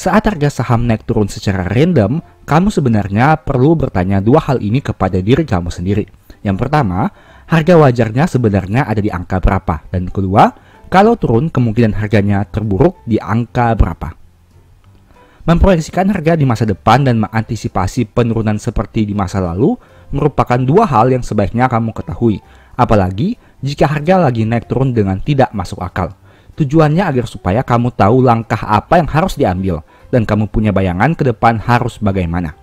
Saat harga saham naik turun secara random, kamu sebenarnya perlu bertanya dua hal ini kepada diri kamu sendiri. Yang pertama, harga wajarnya sebenarnya ada di angka berapa? Dan kedua, kalau turun kemungkinan harganya terburuk di angka berapa? Memproyeksikan harga di masa depan dan mengantisipasi penurunan seperti di masa lalu merupakan dua hal yang sebaiknya kamu ketahui, apalagi jika harga lagi naik turun dengan tidak masuk akal. Tujuannya agar supaya kamu tahu langkah apa yang harus diambil dan kamu punya bayangan ke depan harus bagaimana.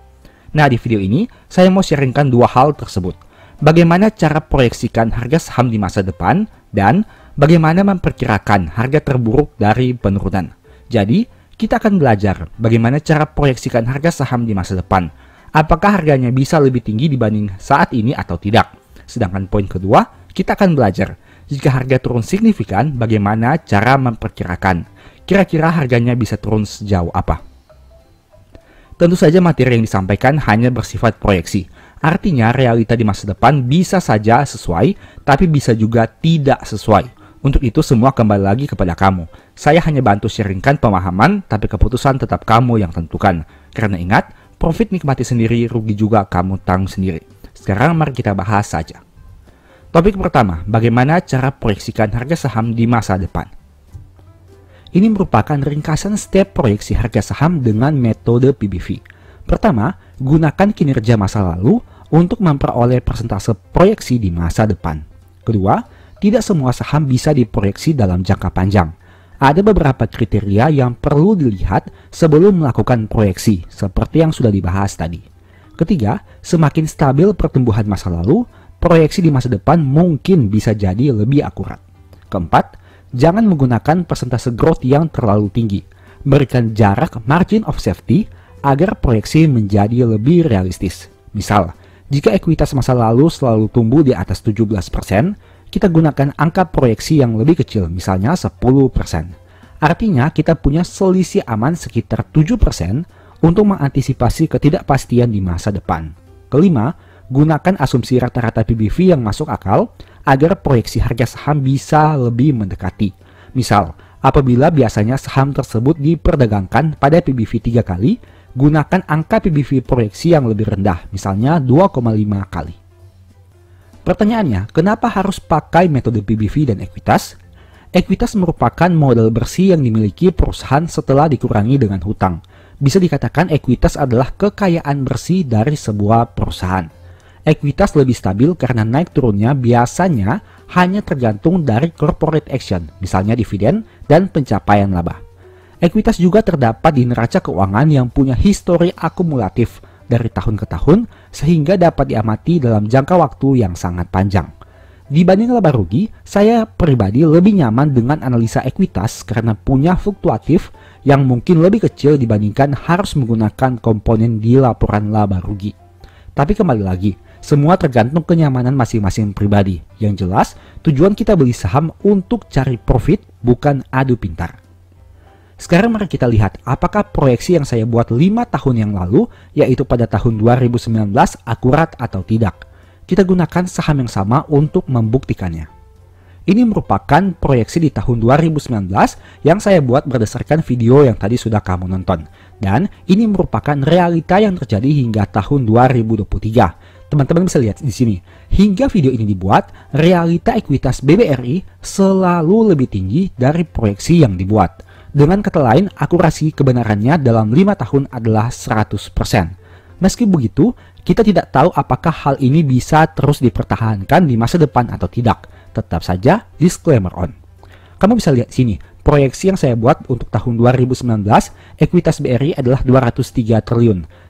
Nah, di video ini saya mau sharingkan dua hal tersebut. Bagaimana cara proyeksikan harga saham di masa depan dan bagaimana memperkirakan harga terburuk dari penurunan. Jadi, kita akan belajar bagaimana cara proyeksikan harga saham di masa depan. Apakah harganya bisa lebih tinggi dibanding saat ini atau tidak? Sedangkan poin kedua, kita akan belajar jika harga turun signifikan, bagaimana cara memperkirakan? Kira-kira harganya bisa turun sejauh apa? Tentu saja materi yang disampaikan hanya bersifat proyeksi. Artinya realita di masa depan bisa saja sesuai, tapi bisa juga tidak sesuai. Untuk itu semua kembali lagi kepada kamu. Saya hanya bantu sharingkan pemahaman, tapi keputusan tetap kamu yang tentukan. Karena ingat, profit nikmati sendiri, rugi juga kamu tanggung sendiri. Sekarang mari kita bahas saja. Topik pertama, bagaimana cara proyeksikan harga saham di masa depan. Ini merupakan ringkasan step proyeksi harga saham dengan metode PBV. Pertama, gunakan kinerja masa lalu untuk memperoleh persentase proyeksi di masa depan. Kedua, tidak semua saham bisa diproyeksi dalam jangka panjang. Ada beberapa kriteria yang perlu dilihat sebelum melakukan proyeksi, seperti yang sudah dibahas tadi. Ketiga, semakin stabil pertumbuhan masa lalu, proyeksi di masa depan mungkin bisa jadi lebih akurat. Keempat, jangan menggunakan persentase growth yang terlalu tinggi. Berikan jarak margin of safety agar proyeksi menjadi lebih realistis. Misal, jika ekuitas masa lalu selalu tumbuh di atas 17%, kita gunakan angka proyeksi yang lebih kecil, misalnya 10%. Artinya, kita punya selisih aman sekitar 7% untuk mengantisipasi ketidakpastian di masa depan. Kelima, gunakan asumsi rata-rata PBV yang masuk akal agar proyeksi harga saham bisa lebih mendekati. Misal, apabila biasanya saham tersebut diperdagangkan pada PBV 3 kali, gunakan angka PBV proyeksi yang lebih rendah, misalnya 2,5 kali. Pertanyaannya, kenapa harus pakai metode PBV dan ekuitas? Ekuitas merupakan modal bersih yang dimiliki perusahaan setelah dikurangi dengan hutang. Bisa dikatakan ekuitas adalah kekayaan bersih dari sebuah perusahaan. Ekuitas lebih stabil karena naik turunnya biasanya hanya tergantung dari corporate action, misalnya dividen dan pencapaian laba. Ekuitas juga terdapat di neraca keuangan yang punya histori akumulatif dari tahun ke tahun sehingga dapat diamati dalam jangka waktu yang sangat panjang. Dibanding laba rugi, saya pribadi lebih nyaman dengan analisa ekuitas karena punya fluktuatif yang mungkin lebih kecil dibandingkan harus menggunakan komponen di laporan laba rugi. Tapi kembali lagi, semua tergantung kenyamanan masing-masing pribadi. Yang jelas, tujuan kita beli saham untuk cari profit, bukan adu pintar. Sekarang mari kita lihat apakah proyeksi yang saya buat 5 tahun yang lalu, yaitu pada tahun 2019, akurat atau tidak. Kita gunakan saham yang sama untuk membuktikannya. Ini merupakan proyeksi di tahun 2019 yang saya buat berdasarkan video yang tadi sudah kamu nonton. Dan ini merupakan realita yang terjadi hingga tahun 2023 Teman-teman bisa lihat di sini, hingga video ini dibuat, realita ekuitas BBRI selalu lebih tinggi dari proyeksi yang dibuat. Dengan kata lain, akurasi kebenarannya dalam 5 tahun adalah 100%. Meski begitu, kita tidak tahu apakah hal ini bisa terus dipertahankan di masa depan atau tidak. Tetap saja, disclaimer on. Kamu bisa lihat sini, proyeksi yang saya buat untuk tahun 2019, ekuitas BRI adalah 203 triliun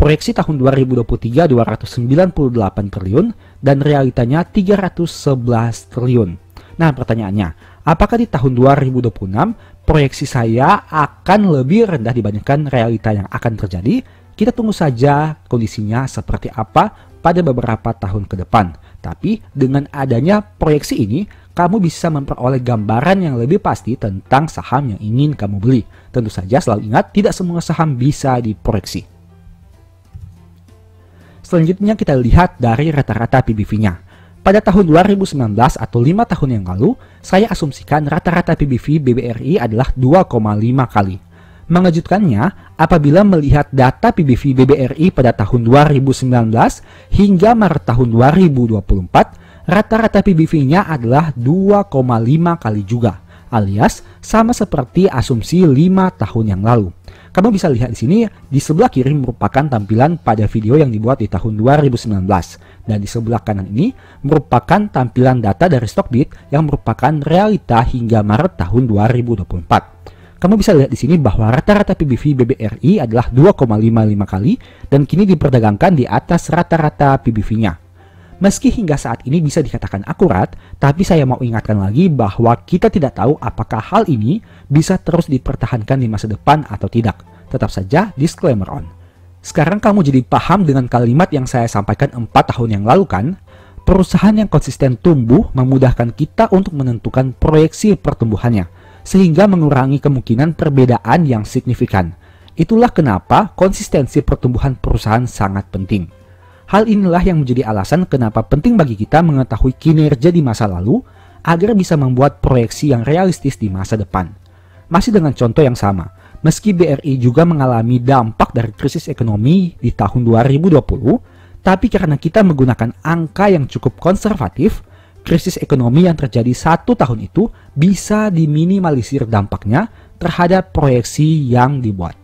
Proyeksi tahun 2023 298 triliun dan realitanya 311 triliun. Nah pertanyaannya, apakah di tahun 2026 proyeksi saya akan lebih rendah dibandingkan realita yang akan terjadi? Kita tunggu saja kondisinya seperti apa pada beberapa tahun ke depan. Tapi dengan adanya proyeksi ini, kamu bisa memperoleh gambaran yang lebih pasti tentang saham yang ingin kamu beli. Tentu saja selalu ingat tidak semua saham bisa diproyeksi. Selanjutnya kita lihat dari rata-rata PBV-nya. Pada tahun 2019 atau 5 tahun yang lalu, saya asumsikan rata-rata PBV BBRI adalah 2,5 kali. Mengejutkannya, apabila melihat data PBV BBRI pada tahun 2019 hingga Maret tahun 2024, rata-rata PBV-nya adalah 2,5 kali juga, alias sama seperti asumsi 5 tahun yang lalu. Kamu bisa lihat di sini, di sebelah kiri merupakan tampilan pada video yang dibuat di tahun 2019, dan di sebelah kanan ini merupakan tampilan data dari Stockbit yang merupakan realita hingga Maret tahun 2024. Kamu bisa lihat di sini bahwa rata-rata PBV BBRI adalah 2,55 kali dan kini diperdagangkan di atas rata-rata PBV-nya. Meski hingga saat ini bisa dikatakan akurat, tapi saya mau ingatkan lagi bahwa kita tidak tahu apakah hal ini bisa terus dipertahankan di masa depan atau tidak. Tetap saja disclaimer on. Sekarang kamu jadi paham dengan kalimat yang saya sampaikan 4 tahun yang lalu kan? Perusahaan yang konsisten tumbuh memudahkan kita untuk menentukan proyeksi pertumbuhannya, sehingga mengurangi kemungkinan perbedaan yang signifikan. Itulah kenapa konsistensi pertumbuhan perusahaan sangat penting. Hal inilah yang menjadi alasan kenapa penting bagi kita mengetahui kinerja di masa lalu agar bisa membuat proyeksi yang realistis di masa depan. Masih dengan contoh yang sama, meski BRI juga mengalami dampak dari krisis ekonomi di tahun 2020, tapi karena kita menggunakan angka yang cukup konservatif, krisis ekonomi yang terjadi satu tahun itu bisa diminimalisir dampaknya terhadap proyeksi yang dibuat.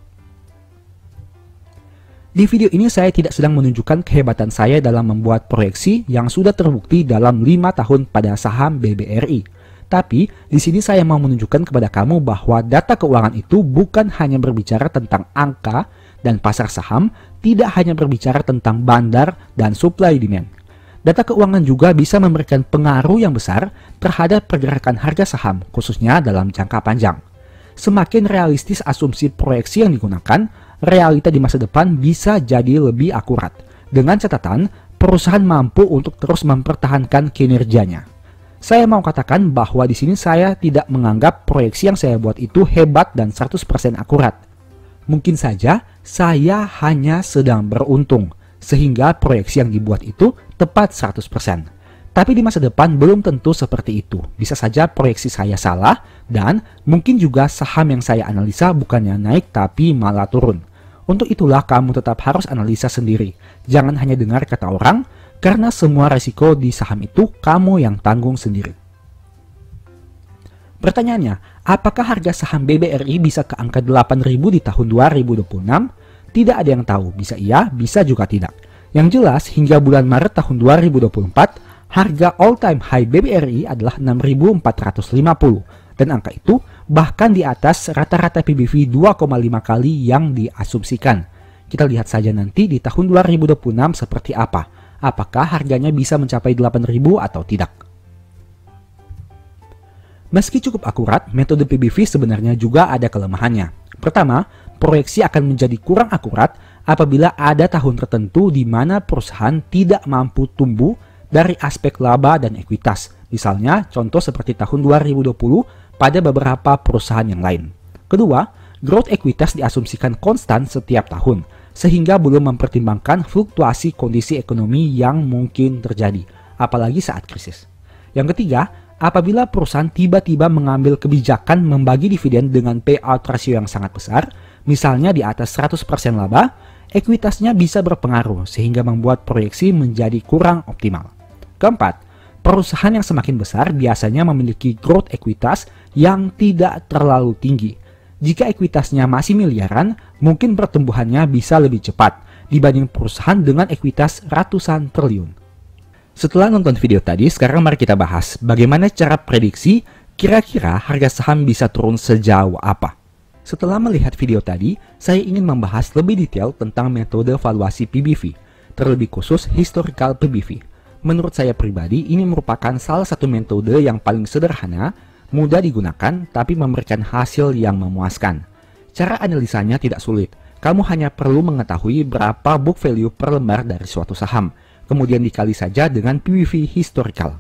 Di video ini saya tidak sedang menunjukkan kehebatan saya dalam membuat proyeksi yang sudah terbukti dalam 5 tahun pada saham BBRI. Tapi di sini saya mau menunjukkan kepada kamu bahwa data keuangan itu bukan hanya berbicara tentang angka dan pasar saham, tidak hanya berbicara tentang bandar dan supply demand. Data keuangan juga bisa memberikan pengaruh yang besar terhadap pergerakan harga saham, khususnya dalam jangka panjang. Semakin realistis asumsi proyeksi yang digunakan, realita di masa depan bisa jadi lebih akurat. Dengan catatan, perusahaan mampu untuk terus mempertahankan kinerjanya. Saya mau katakan bahwa di sini saya tidak menganggap proyeksi yang saya buat itu hebat dan 100% akurat. Mungkin saja saya hanya sedang beruntung, sehingga proyeksi yang dibuat itu tepat 100%. Tapi di masa depan belum tentu seperti itu. Bisa saja proyeksi saya salah dan mungkin juga saham yang saya analisa bukannya naik tapi malah turun. Untuk itulah kamu tetap harus analisa sendiri. Jangan hanya dengar kata orang, karena semua resiko di saham itu kamu yang tanggung sendiri. Pertanyaannya, apakah harga saham BBRI bisa ke angka 8.000 di tahun 2026? Tidak ada yang tahu, bisa iya, bisa juga tidak. Yang jelas, hingga bulan Maret tahun 2024, harga all time high BBRI adalah 6.450 dan angka itu bahkan di atas rata-rata PBV 2,5 kali yang diasumsikan. Kita lihat saja nanti di tahun 2026 seperti apa. Apakah harganya bisa mencapai 8.000 atau tidak. Meski cukup akurat, metode PBV sebenarnya juga ada kelemahannya. Pertama, proyeksi akan menjadi kurang akurat apabila ada tahun tertentu di mana perusahaan tidak mampu tumbuh dari aspek laba dan ekuitas. Misalnya, contoh seperti tahun 2020 pada beberapa perusahaan yang lain. Kedua, growth equitas diasumsikan konstan setiap tahun, sehingga belum mempertimbangkan fluktuasi kondisi ekonomi yang mungkin terjadi, apalagi saat krisis. Yang ketiga, apabila perusahaan tiba-tiba mengambil kebijakan membagi dividen dengan payout ratio yang sangat besar, misalnya di atas 100% laba, ekuitasnya bisa berpengaruh sehingga membuat proyeksi menjadi kurang optimal. Keempat, perusahaan yang semakin besar biasanya memiliki growth ekuitas yang tidak terlalu tinggi. Jika ekuitasnya masih miliaran, mungkin pertumbuhannya bisa lebih cepat dibanding perusahaan dengan ekuitas ratusan triliun. Setelah nonton video tadi, sekarang mari kita bahas bagaimana cara prediksi kira-kira harga saham bisa turun sejauh apa. Setelah melihat video tadi, saya ingin membahas lebih detail tentang metode valuasi PBV, terlebih khusus historical PBV. Menurut saya pribadi, ini merupakan salah satu metode yang paling sederhana mudah digunakan tapi memberikan hasil yang memuaskan. Cara analisanya tidak sulit, kamu hanya perlu mengetahui berapa book value per lembar dari suatu saham, kemudian dikali saja dengan PBV historical.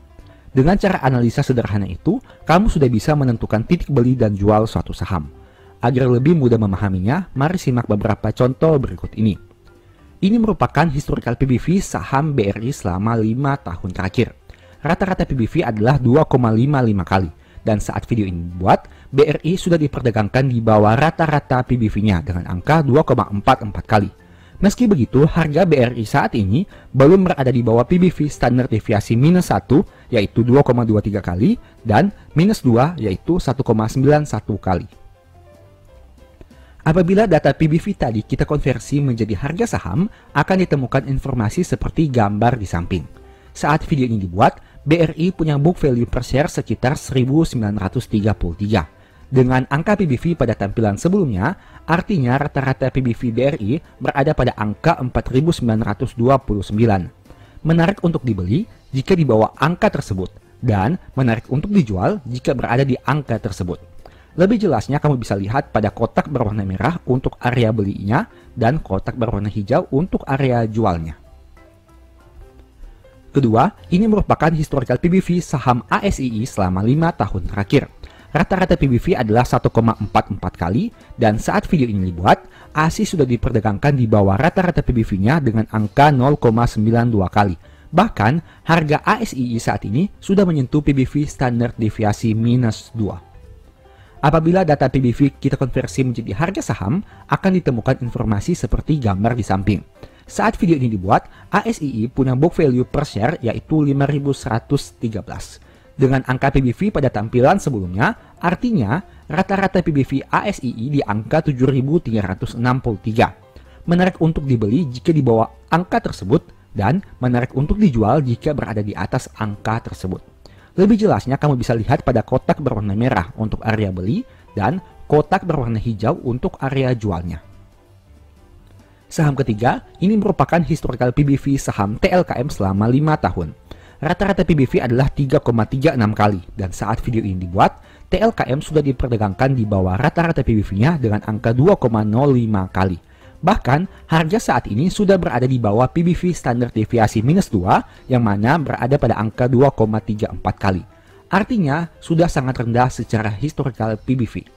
Dengan cara analisa sederhana itu, kamu sudah bisa menentukan titik beli dan jual suatu saham. Agar lebih mudah memahaminya, mari simak beberapa contoh berikut ini. Ini merupakan historical PBV saham BRI selama 5 tahun terakhir. Rata-rata PBV adalah 2,55 kali, dan saat video ini dibuat, BRI sudah diperdagangkan di bawah rata-rata PBV-nya dengan angka 2,44 kali. Meski begitu, harga BRI saat ini belum berada di bawah PBV standar deviasi minus 1 yaitu 2,23 kali dan minus 2 yaitu 1,91 kali. Apabila data PBV tadi kita konversi menjadi harga saham, akan ditemukan informasi seperti gambar di samping. Saat video ini dibuat, BRI punya book value per share sekitar 1933. Dengan angka PBV pada tampilan sebelumnya, artinya rata-rata PBV BRI berada pada angka 4929. Menarik untuk dibeli jika di bawah angka tersebut, dan menarik untuk dijual jika berada di angka tersebut. Lebih jelasnya kamu bisa lihat pada kotak berwarna merah untuk area belinya dan kotak berwarna hijau untuk area jualnya. Kedua, ini merupakan historical PBV saham ASII selama 5 tahun terakhir. Rata-rata PBV adalah 1,44 kali dan saat video ini dibuat, ASI sudah diperdagangkan di bawah rata-rata PBV-nya dengan angka 0,92 kali. Bahkan, harga ASII saat ini sudah menyentuh PBV standar deviasi minus 2. Apabila data PBV kita konversi menjadi harga saham, akan ditemukan informasi seperti gambar di samping. Saat video ini dibuat, ASII punya book value per share yaitu 5113. Dengan angka PBV pada tampilan sebelumnya, artinya rata-rata PBV ASII di angka 7363. Menarik untuk dibeli jika di bawah angka tersebut dan menarik untuk dijual jika berada di atas angka tersebut. Lebih jelasnya kamu bisa lihat pada kotak berwarna merah untuk area beli dan kotak berwarna hijau untuk area jualnya. Saham ketiga, ini merupakan historical PBV saham TLKM selama 5 tahun. Rata-rata PBV adalah 3,36 kali, dan saat video ini dibuat, TLKM sudah diperdagangkan di bawah rata-rata PBV-nya dengan angka 2,05 kali. Bahkan, harga saat ini sudah berada di bawah PBV standar deviasi minus 2 yang mana berada pada angka 2,34 kali. Artinya, sudah sangat rendah secara historical PBV.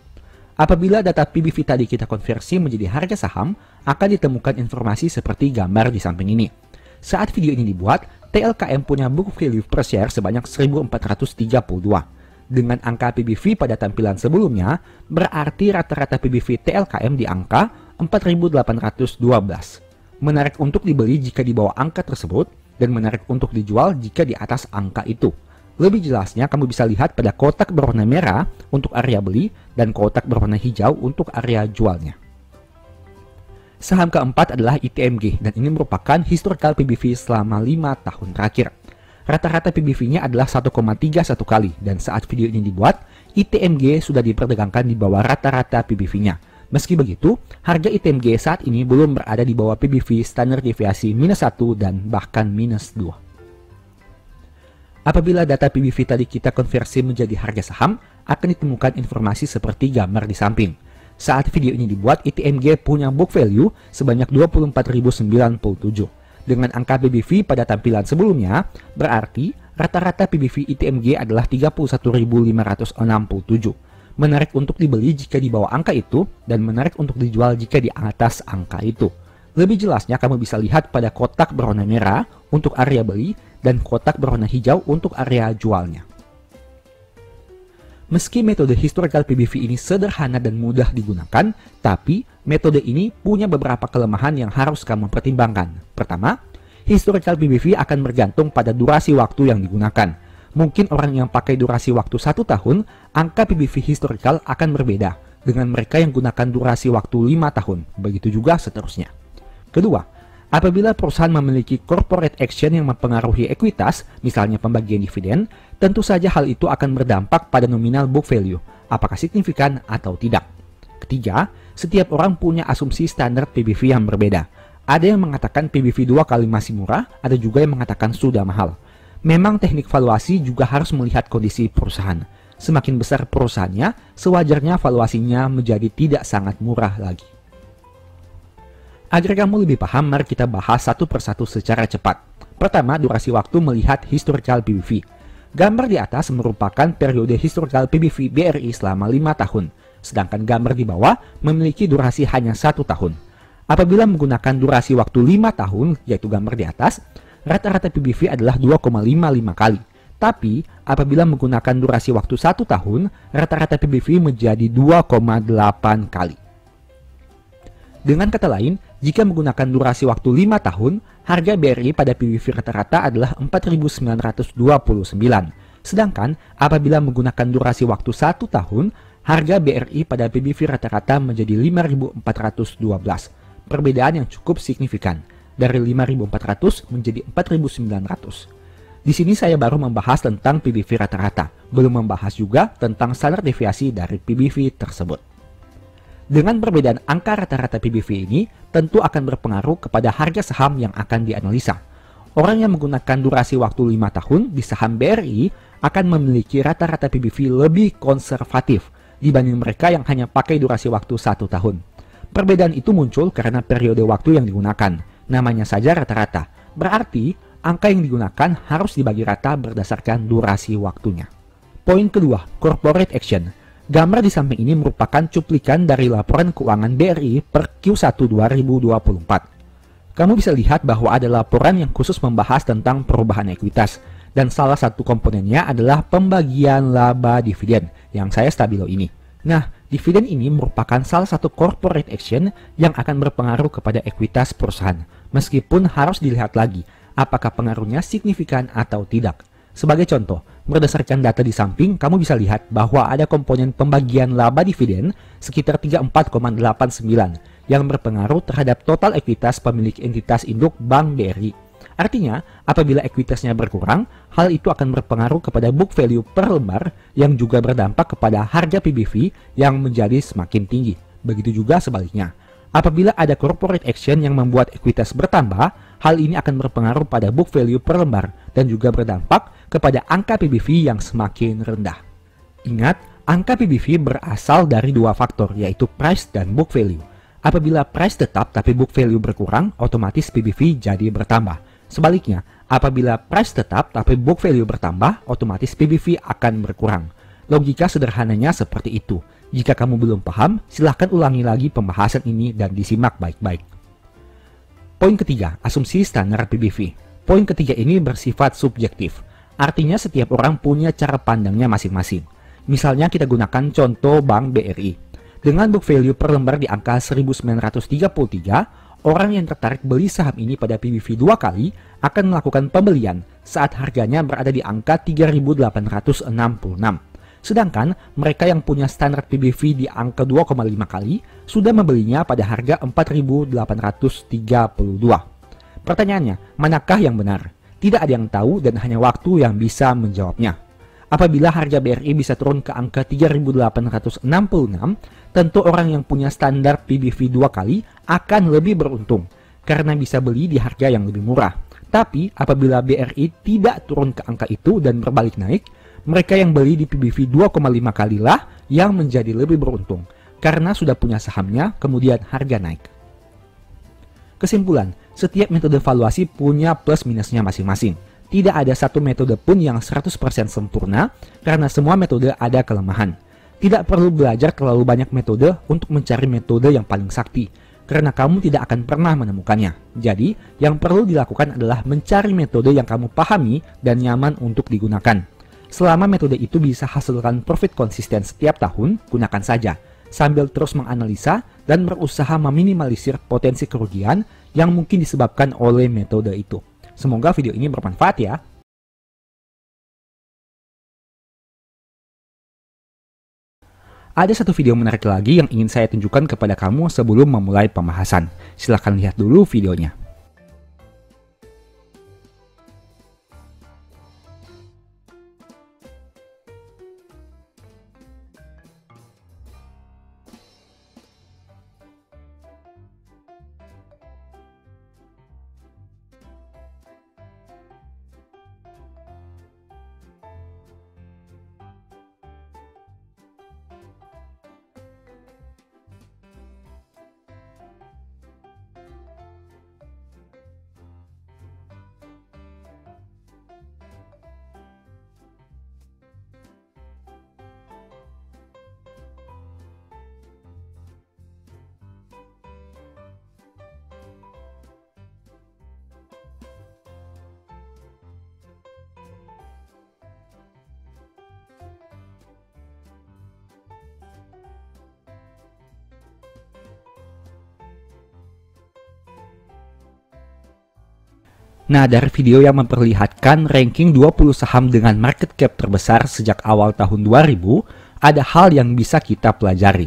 Apabila data PBV tadi kita konversi menjadi harga saham, akan ditemukan informasi seperti gambar di samping ini. Saat video ini dibuat, TLKM punya book value per share sebanyak 1432. Dengan angka PBV pada tampilan sebelumnya, berarti rata-rata PBV TLKM di angka 4812. Menarik untuk dibeli jika di bawah angka tersebut, dan menarik untuk dijual jika di atas angka itu. Lebih jelasnya kamu bisa lihat pada kotak berwarna merah untuk area beli dan kotak berwarna hijau untuk area jualnya. Saham keempat adalah ITMG dan ini merupakan historical PBV selama 5 tahun terakhir. Rata-rata PBV-nya adalah 1,31 kali dan saat video ini dibuat, ITMG sudah diperdagangkan di bawah rata-rata PBV-nya. Meski begitu, harga ITMG saat ini belum berada di bawah PBV standar deviasi minus 1 dan bahkan minus 2. Apabila data PBV tadi kita konversi menjadi harga saham, akan ditemukan informasi seperti gambar di samping. Saat video ini dibuat, ITMG e punya book value sebanyak 24.097. Dengan angka PBV pada tampilan sebelumnya, berarti rata-rata PBV ITMG e adalah 31.567. Menarik untuk dibeli jika di bawah angka itu, dan menarik untuk dijual jika di atas angka itu. Lebih jelasnya kamu bisa lihat pada kotak berwarna merah untuk area beli dan kotak berwarna hijau untuk area jualnya. Meski metode historical PBV ini sederhana dan mudah digunakan, tapi metode ini punya beberapa kelemahan yang harus kamu pertimbangkan. Pertama, historical PBV akan bergantung pada durasi waktu yang digunakan. Mungkin orang yang pakai durasi waktu satu tahun, angka PBV historical akan berbeda dengan mereka yang gunakan durasi waktu 5 tahun. Begitu juga seterusnya. Kedua, Apabila perusahaan memiliki corporate action yang mempengaruhi ekuitas, misalnya pembagian dividen, tentu saja hal itu akan berdampak pada nominal book value, apakah signifikan atau tidak. Ketiga, setiap orang punya asumsi standar PBV yang berbeda. Ada yang mengatakan PBV dua kali masih murah, ada juga yang mengatakan sudah mahal. Memang teknik valuasi juga harus melihat kondisi perusahaan. Semakin besar perusahaannya, sewajarnya valuasinya menjadi tidak sangat murah lagi. Agar kamu lebih paham, mari kita bahas satu persatu secara cepat. Pertama, durasi waktu melihat historical PBV. Gambar di atas merupakan periode historical PBV BRI selama 5 tahun, sedangkan gambar di bawah memiliki durasi hanya satu tahun. Apabila menggunakan durasi waktu 5 tahun, yaitu gambar di atas, rata-rata PBV adalah 2,55 kali. Tapi, apabila menggunakan durasi waktu satu tahun, rata-rata PBV menjadi 2,8 kali. Dengan kata lain, jika menggunakan durasi waktu 5 tahun, harga BRI pada PWV rata-rata adalah 4.929. Sedangkan apabila menggunakan durasi waktu 1 tahun, harga BRI pada PBV rata-rata menjadi 5.412. Perbedaan yang cukup signifikan dari 5.400 menjadi 4.900. Di sini saya baru membahas tentang PBV rata-rata, belum membahas juga tentang standar deviasi dari PBV tersebut. Dengan perbedaan angka rata-rata PBV ini tentu akan berpengaruh kepada harga saham yang akan dianalisa. Orang yang menggunakan durasi waktu 5 tahun di saham BRI akan memiliki rata-rata PBV lebih konservatif dibanding mereka yang hanya pakai durasi waktu 1 tahun. Perbedaan itu muncul karena periode waktu yang digunakan. Namanya saja rata-rata. Berarti angka yang digunakan harus dibagi rata berdasarkan durasi waktunya. Poin kedua, corporate action. Gambar di samping ini merupakan cuplikan dari laporan keuangan BRI per Q1 2024. Kamu bisa lihat bahwa ada laporan yang khusus membahas tentang perubahan ekuitas, dan salah satu komponennya adalah pembagian laba dividen yang saya stabilo ini. Nah, dividen ini merupakan salah satu corporate action yang akan berpengaruh kepada ekuitas perusahaan, meskipun harus dilihat lagi apakah pengaruhnya signifikan atau tidak. Sebagai contoh, Berdasarkan data di samping, kamu bisa lihat bahwa ada komponen pembagian laba dividen sekitar 34,89 yang berpengaruh terhadap total ekuitas pemilik entitas induk Bank BRI. Artinya, apabila ekuitasnya berkurang, hal itu akan berpengaruh kepada book value per lembar yang juga berdampak kepada harga PBV yang menjadi semakin tinggi. Begitu juga sebaliknya. Apabila ada corporate action yang membuat ekuitas bertambah, Hal ini akan berpengaruh pada book value per lembar dan juga berdampak kepada angka PBV yang semakin rendah. Ingat, angka PBV berasal dari dua faktor yaitu price dan book value. Apabila price tetap tapi book value berkurang, otomatis PBV jadi bertambah. Sebaliknya, apabila price tetap tapi book value bertambah, otomatis PBV akan berkurang. Logika sederhananya seperti itu. Jika kamu belum paham, silahkan ulangi lagi pembahasan ini dan disimak baik-baik. Poin ketiga, asumsi standar PBV. Poin ketiga ini bersifat subjektif, artinya setiap orang punya cara pandangnya masing-masing. Misalnya kita gunakan contoh Bank BRI. Dengan book value per lembar di angka 1933, orang yang tertarik beli saham ini pada PBV dua kali akan melakukan pembelian saat harganya berada di angka 3866. Sedangkan mereka yang punya standar PBV di angka 2,5 kali sudah membelinya pada harga 4.832. Pertanyaannya, manakah yang benar? Tidak ada yang tahu dan hanya waktu yang bisa menjawabnya. Apabila harga BRI bisa turun ke angka 3.866, tentu orang yang punya standar PBV dua kali akan lebih beruntung karena bisa beli di harga yang lebih murah. Tapi apabila BRI tidak turun ke angka itu dan berbalik naik, mereka yang beli di PBV 2,5 kali lah yang menjadi lebih beruntung karena sudah punya sahamnya kemudian harga naik. Kesimpulan, setiap metode valuasi punya plus minusnya masing-masing. Tidak ada satu metode pun yang 100% sempurna karena semua metode ada kelemahan. Tidak perlu belajar terlalu banyak metode untuk mencari metode yang paling sakti karena kamu tidak akan pernah menemukannya. Jadi, yang perlu dilakukan adalah mencari metode yang kamu pahami dan nyaman untuk digunakan. Selama metode itu bisa hasilkan profit konsisten setiap tahun, gunakan saja, sambil terus menganalisa dan berusaha meminimalisir potensi kerugian yang mungkin disebabkan oleh metode itu. Semoga video ini bermanfaat ya. Ada satu video menarik lagi yang ingin saya tunjukkan kepada kamu sebelum memulai pembahasan. Silahkan lihat dulu videonya. Nah, dari video yang memperlihatkan ranking 20 saham dengan market cap terbesar sejak awal tahun 2000, ada hal yang bisa kita pelajari.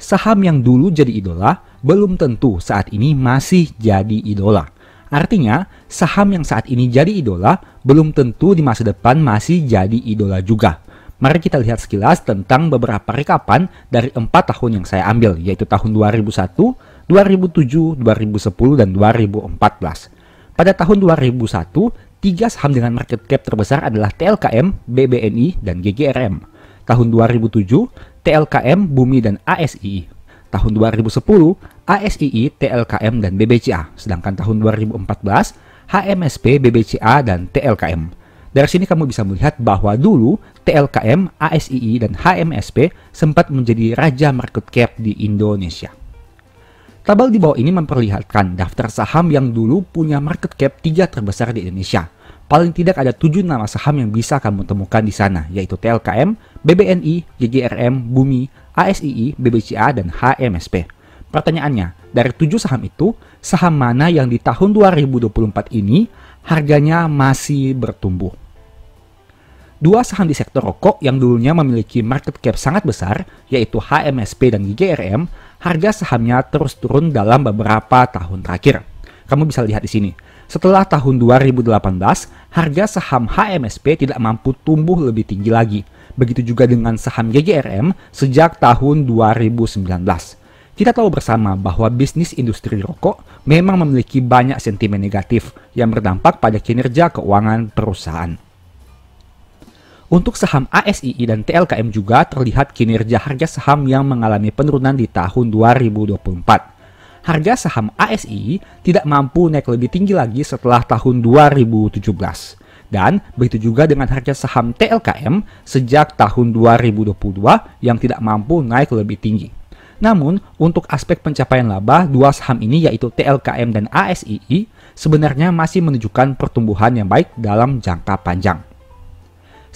Saham yang dulu jadi idola, belum tentu saat ini masih jadi idola. Artinya, saham yang saat ini jadi idola, belum tentu di masa depan masih jadi idola juga. Mari kita lihat sekilas tentang beberapa rekapan dari empat tahun yang saya ambil, yaitu tahun 2001, 2007, 2010, dan 2014. Pada tahun 2001, tiga saham dengan market cap terbesar adalah TLKM, BBNI, dan GGRM. Tahun 2007, TLKM, Bumi, dan ASII. Tahun 2010, ASII, TLKM, dan BBCA. Sedangkan tahun 2014, HMSP, BBCA, dan TLKM. Dari sini kamu bisa melihat bahwa dulu TLKM, ASII, dan HMSP sempat menjadi raja market cap di Indonesia. Tabel di bawah ini memperlihatkan daftar saham yang dulu punya market cap 3 terbesar di Indonesia. Paling tidak ada 7 nama saham yang bisa kamu temukan di sana, yaitu TLKM, BBNI, JGRM, Bumi, ASII, BBCA, dan HMSP. Pertanyaannya, dari 7 saham itu, saham mana yang di tahun 2024 ini harganya masih bertumbuh? Dua saham di sektor rokok yang dulunya memiliki market cap sangat besar, yaitu HMSP dan JGRM, harga sahamnya terus turun dalam beberapa tahun terakhir. Kamu bisa lihat di sini. Setelah tahun 2018, harga saham HMSP tidak mampu tumbuh lebih tinggi lagi. Begitu juga dengan saham GGRM sejak tahun 2019. Kita tahu bersama bahwa bisnis industri rokok memang memiliki banyak sentimen negatif yang berdampak pada kinerja keuangan perusahaan. Untuk saham ASII dan TLKM juga terlihat kinerja harga saham yang mengalami penurunan di tahun 2024. Harga saham ASII tidak mampu naik lebih tinggi lagi setelah tahun 2017. Dan begitu juga dengan harga saham TLKM sejak tahun 2022 yang tidak mampu naik lebih tinggi. Namun, untuk aspek pencapaian laba, dua saham ini yaitu TLKM dan ASII sebenarnya masih menunjukkan pertumbuhan yang baik dalam jangka panjang.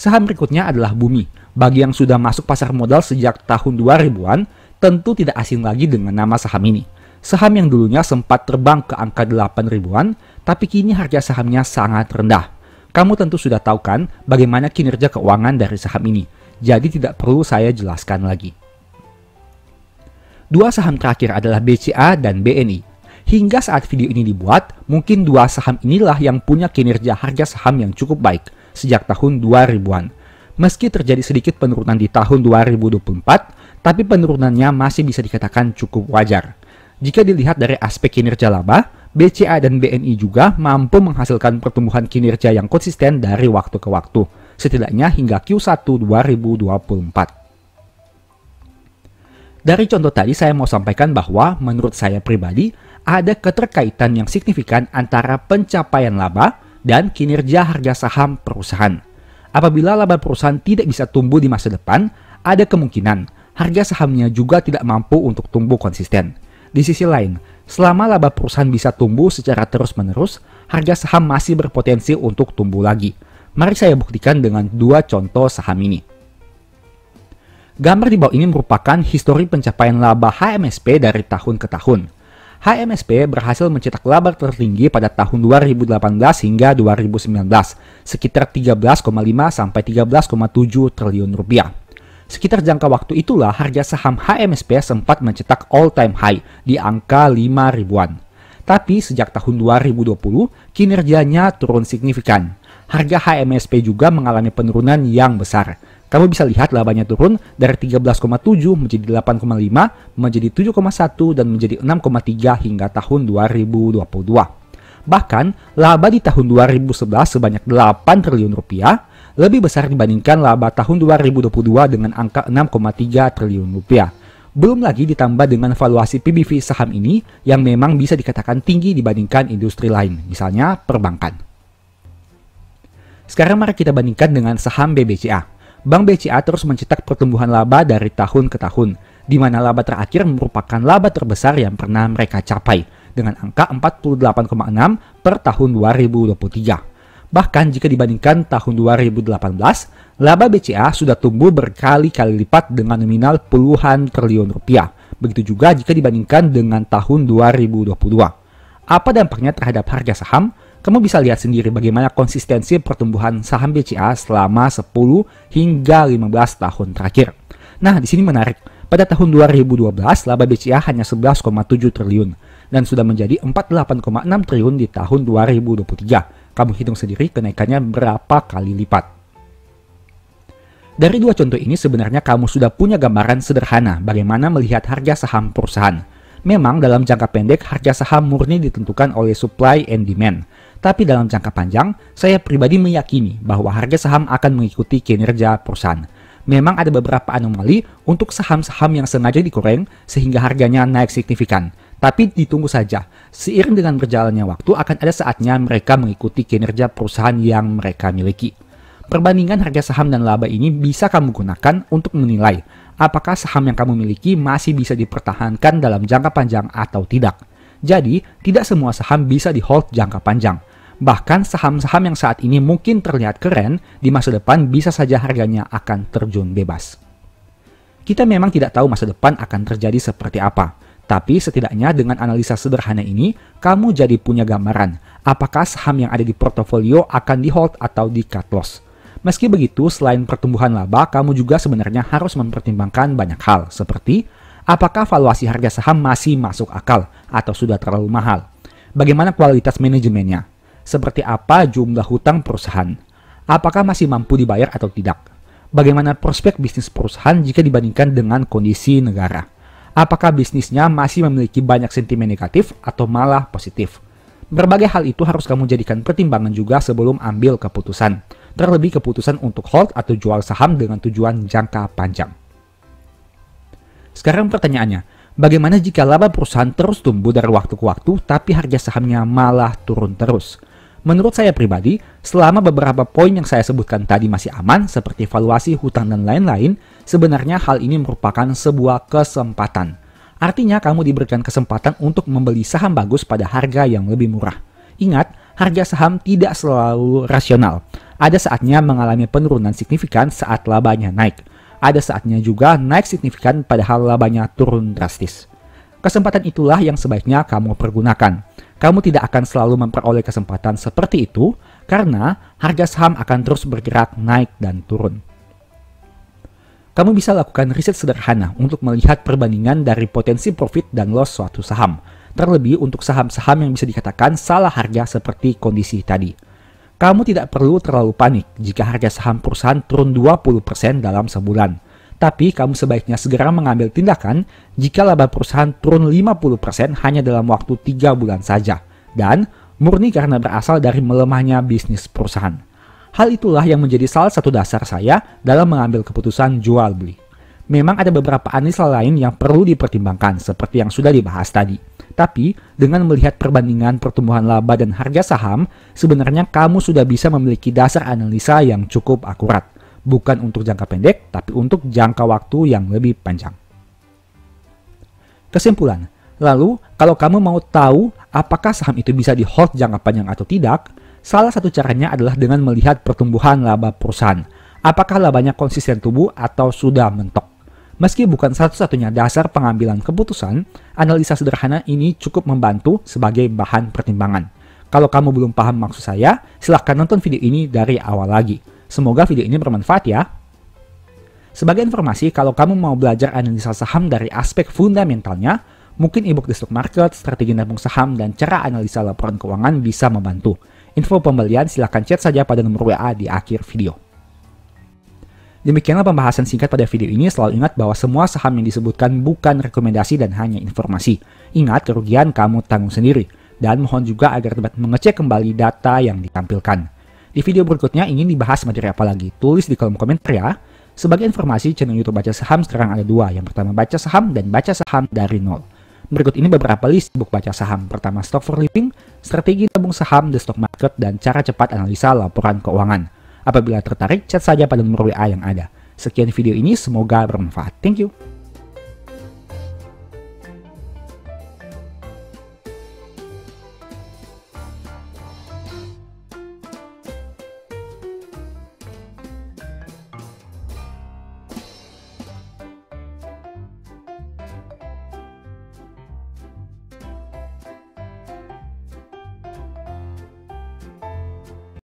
Saham berikutnya adalah Bumi. Bagi yang sudah masuk pasar modal sejak tahun 2000-an, tentu tidak asing lagi dengan nama saham ini. Saham yang dulunya sempat terbang ke angka 8 ribuan, tapi kini harga sahamnya sangat rendah. Kamu tentu sudah tahu kan bagaimana kinerja keuangan dari saham ini, jadi tidak perlu saya jelaskan lagi. Dua saham terakhir adalah BCA dan BNI. Hingga saat video ini dibuat, mungkin dua saham inilah yang punya kinerja harga saham yang cukup baik – sejak tahun 2000-an. Meski terjadi sedikit penurunan di tahun 2024, tapi penurunannya masih bisa dikatakan cukup wajar. Jika dilihat dari aspek kinerja laba, BCA dan BNI juga mampu menghasilkan pertumbuhan kinerja yang konsisten dari waktu ke waktu, setidaknya hingga Q1 2024. Dari contoh tadi saya mau sampaikan bahwa menurut saya pribadi ada keterkaitan yang signifikan antara pencapaian laba dan kinerja harga saham perusahaan. Apabila laba perusahaan tidak bisa tumbuh di masa depan, ada kemungkinan harga sahamnya juga tidak mampu untuk tumbuh konsisten. Di sisi lain, selama laba perusahaan bisa tumbuh secara terus-menerus, harga saham masih berpotensi untuk tumbuh lagi. Mari saya buktikan dengan dua contoh saham ini. Gambar di bawah ini merupakan histori pencapaian laba HMSP dari tahun ke tahun. HMSP berhasil mencetak laba tertinggi pada tahun 2018 hingga 2019, sekitar 13,5 sampai 13,7 triliun rupiah. Sekitar jangka waktu itulah harga saham HMSP sempat mencetak all time high di angka 5 ribuan. Tapi sejak tahun 2020, kinerjanya turun signifikan. Harga HMSP juga mengalami penurunan yang besar, kamu bisa lihat labanya turun dari 13,7 menjadi 8,5, menjadi 7,1 dan menjadi 6,3 hingga tahun 2022. Bahkan, laba di tahun 2011 sebanyak 8 triliun rupiah, lebih besar dibandingkan laba tahun 2022 dengan angka 6,3 triliun rupiah. Belum lagi ditambah dengan valuasi PBV saham ini yang memang bisa dikatakan tinggi dibandingkan industri lain, misalnya perbankan. Sekarang mari kita bandingkan dengan saham BBCA. Bank BCA terus mencetak pertumbuhan laba dari tahun ke tahun, di mana laba terakhir merupakan laba terbesar yang pernah mereka capai, dengan angka 48,6 per tahun 2023. Bahkan jika dibandingkan tahun 2018, laba BCA sudah tumbuh berkali-kali lipat dengan nominal puluhan triliun rupiah. Begitu juga jika dibandingkan dengan tahun 2022. Apa dampaknya terhadap harga saham? Kamu bisa lihat sendiri bagaimana konsistensi pertumbuhan saham BCA selama 10 hingga 15 tahun terakhir. Nah, di sini menarik. Pada tahun 2012, laba BCA hanya 11,7 triliun dan sudah menjadi 48,6 triliun di tahun 2023. Kamu hitung sendiri kenaikannya berapa kali lipat. Dari dua contoh ini sebenarnya kamu sudah punya gambaran sederhana bagaimana melihat harga saham perusahaan. Memang dalam jangka pendek harga saham murni ditentukan oleh supply and demand. Tapi dalam jangka panjang, saya pribadi meyakini bahwa harga saham akan mengikuti kinerja perusahaan. Memang ada beberapa anomali untuk saham-saham yang sengaja dikoreng sehingga harganya naik signifikan. Tapi ditunggu saja, seiring dengan berjalannya waktu akan ada saatnya mereka mengikuti kinerja perusahaan yang mereka miliki. Perbandingan harga saham dan laba ini bisa kamu gunakan untuk menilai apakah saham yang kamu miliki masih bisa dipertahankan dalam jangka panjang atau tidak. Jadi, tidak semua saham bisa di hold jangka panjang Bahkan saham-saham yang saat ini mungkin terlihat keren, di masa depan bisa saja harganya akan terjun bebas. Kita memang tidak tahu masa depan akan terjadi seperti apa, tapi setidaknya dengan analisa sederhana ini, kamu jadi punya gambaran apakah saham yang ada di portofolio akan di hold atau di cut loss. Meski begitu, selain pertumbuhan laba, kamu juga sebenarnya harus mempertimbangkan banyak hal, seperti apakah valuasi harga saham masih masuk akal atau sudah terlalu mahal, bagaimana kualitas manajemennya, seperti apa jumlah hutang perusahaan, apakah masih mampu dibayar atau tidak, bagaimana prospek bisnis perusahaan jika dibandingkan dengan kondisi negara, apakah bisnisnya masih memiliki banyak sentimen negatif atau malah positif. Berbagai hal itu harus kamu jadikan pertimbangan juga sebelum ambil keputusan, terlebih keputusan untuk hold atau jual saham dengan tujuan jangka panjang. Sekarang pertanyaannya, bagaimana jika laba perusahaan terus tumbuh dari waktu ke waktu tapi harga sahamnya malah turun terus? Menurut saya pribadi, selama beberapa poin yang saya sebutkan tadi masih aman, seperti valuasi hutang dan lain-lain, sebenarnya hal ini merupakan sebuah kesempatan. Artinya kamu diberikan kesempatan untuk membeli saham bagus pada harga yang lebih murah. Ingat, harga saham tidak selalu rasional. Ada saatnya mengalami penurunan signifikan saat labanya naik. Ada saatnya juga naik signifikan padahal labanya turun drastis. Kesempatan itulah yang sebaiknya kamu pergunakan. Kamu tidak akan selalu memperoleh kesempatan seperti itu karena harga saham akan terus bergerak naik dan turun. Kamu bisa lakukan riset sederhana untuk melihat perbandingan dari potensi profit dan loss suatu saham, terlebih untuk saham-saham yang bisa dikatakan salah harga seperti kondisi tadi. Kamu tidak perlu terlalu panik jika harga saham perusahaan turun 20% dalam sebulan tapi kamu sebaiknya segera mengambil tindakan jika laba perusahaan turun 50% hanya dalam waktu 3 bulan saja. Dan murni karena berasal dari melemahnya bisnis perusahaan. Hal itulah yang menjadi salah satu dasar saya dalam mengambil keputusan jual beli. Memang ada beberapa analisa lain yang perlu dipertimbangkan seperti yang sudah dibahas tadi. Tapi dengan melihat perbandingan pertumbuhan laba dan harga saham, sebenarnya kamu sudah bisa memiliki dasar analisa yang cukup akurat bukan untuk jangka pendek, tapi untuk jangka waktu yang lebih panjang. Kesimpulan, lalu kalau kamu mau tahu apakah saham itu bisa di hold jangka panjang atau tidak, salah satu caranya adalah dengan melihat pertumbuhan laba perusahaan. Apakah labanya konsisten tubuh atau sudah mentok? Meski bukan satu-satunya dasar pengambilan keputusan, analisa sederhana ini cukup membantu sebagai bahan pertimbangan. Kalau kamu belum paham maksud saya, silahkan nonton video ini dari awal lagi. Semoga video ini bermanfaat ya. Sebagai informasi, kalau kamu mau belajar analisa saham dari aspek fundamentalnya, mungkin ebook The Stock Market, strategi nabung saham, dan cara analisa laporan keuangan bisa membantu. Info pembelian silahkan chat saja pada nomor WA di akhir video. Demikianlah pembahasan singkat pada video ini. Selalu ingat bahwa semua saham yang disebutkan bukan rekomendasi dan hanya informasi. Ingat, kerugian kamu tanggung sendiri. Dan mohon juga agar dapat mengecek kembali data yang ditampilkan. Di video berikutnya ingin dibahas materi apa lagi? Tulis di kolom komentar ya. Sebagai informasi, channel YouTube Baca Saham sekarang ada dua. Yang pertama Baca Saham dan Baca Saham dari Nol. Berikut ini beberapa list buku baca saham. Pertama, Stock for Living, Strategi Tabung Saham, The Stock Market, dan Cara Cepat Analisa Laporan Keuangan. Apabila tertarik, chat saja pada nomor WA yang ada. Sekian video ini, semoga bermanfaat. Thank you.